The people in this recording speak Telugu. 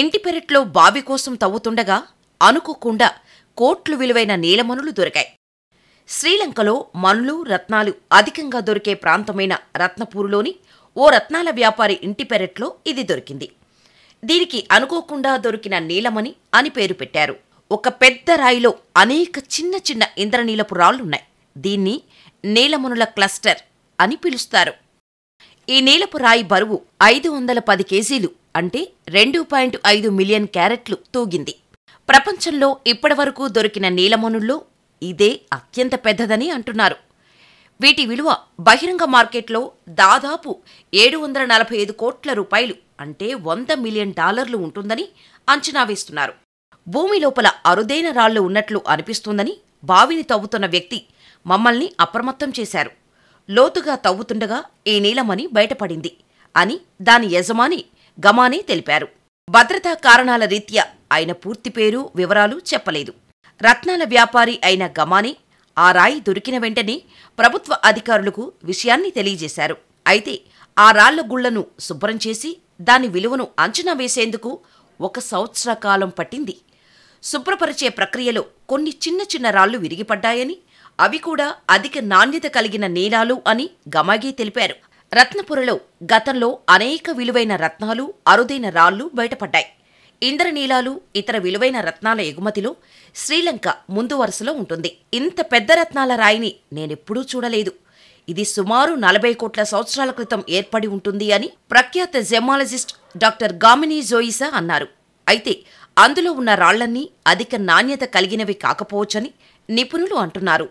ఇంటి పెరట్లో బావి కోసం తవ్వుతుండగా అనుకోకుండా కోట్లు విలువైన నీలమనులు దొరికాయి శ్రీలంకలో మనులు రత్నాలు అధికంగా దొరికే ప్రాంతమైన రత్నపూరులోని ఓ రత్నాల వ్యాపారి ఇంటి పెరట్లో ఇది దొరికింది దీనికి అనుకోకుండా దొరికిన నీలమణి అని పేరు పెట్టారు ఒక పెద్ద రాయిలో అనేక చిన్న చిన్న ఇంద్రనీలపు రాళ్లున్నాయి దీన్ని నీలమునుల క్లస్టర్ అని పిలుస్తారు ఈ నీలపు రాయి బరువు ఐదు వందల పది కేజీలు అంటే రెండు పాయింట్ ఐదు మిలియన్ క్యారెట్లు తూగింది ప్రపంచంలో ఇప్పటివరకు దొరికిన నీలమునుల్లో ఇదే అత్యంత పెద్దదని అంటున్నారు వీటి విలువ బహిరంగ మార్కెట్లో దాదాపు ఏడు వందల నలభై ఐదు కోట్ల రూపాయలు అంటే వంద మిలియన్ డాలర్లు ఉంటుందని అంచనా వేస్తున్నారు భూమి లోపల అరుదైన రాళ్లు ఉన్నట్లు అనిపిస్తుందని బావిని తవ్వుతున్న వ్యక్తి మమ్మల్ని అప్రమత్తం చేశారు లోతుగా తవ్వుతుండగా ఈ నీలమణి బయటపడింది అని దాని యజమాని గమానే తెలిపారు భద్రతా కారణాల రీత్యా ఆయన పూర్తి పేరు వివరాలు చెప్పలేదు రత్నాల వ్యాపారి అయిన గమాని ఆ రాయి దొరికిన వెంటనే ప్రభుత్వ అధికారులకు విషయాన్ని తెలియజేశారు అయితే ఆ రాళ్ల గుళ్లను శుభ్రం చేసి దాని విలువను అంచనా వేసేందుకు ఒక సంవత్సర కాలం పట్టింది శుభ్రపరిచే ప్రక్రియలో కొన్ని చిన్న చిన్న రాళ్లు విరిగిపడ్డాయని అవి కూడా అధిక నాణ్యత కలిగిన నీరాలు అని గమాగీ తెలిపారు రత్నపురలో గతంలో అనేక విలువైన రత్నాలు అరుదైన రాళ్లు బయటపడ్డాయి ఇంద్రనీలాలు ఇతర విలువైన రత్నాల ఎగుమతిలో శ్రీలంక ముందు వరుసలో ఉంటుంది ఇంత పెద్ద రత్నాల రాయిని నేనెప్పుడూ చూడలేదు ఇది సుమారు నలభై కోట్ల సంవత్సరాల క్రితం ఏర్పడి ఉంటుంది అని ప్రఖ్యాత జెమాలజిస్ట్ డాక్టర్ గామినీ జోయిసా అన్నారు అయితే అందులో ఉన్న రాళ్లన్నీ అధిక నాణ్యత కలిగినవి కాకపోవచ్చని నిపుణులు అంటున్నారు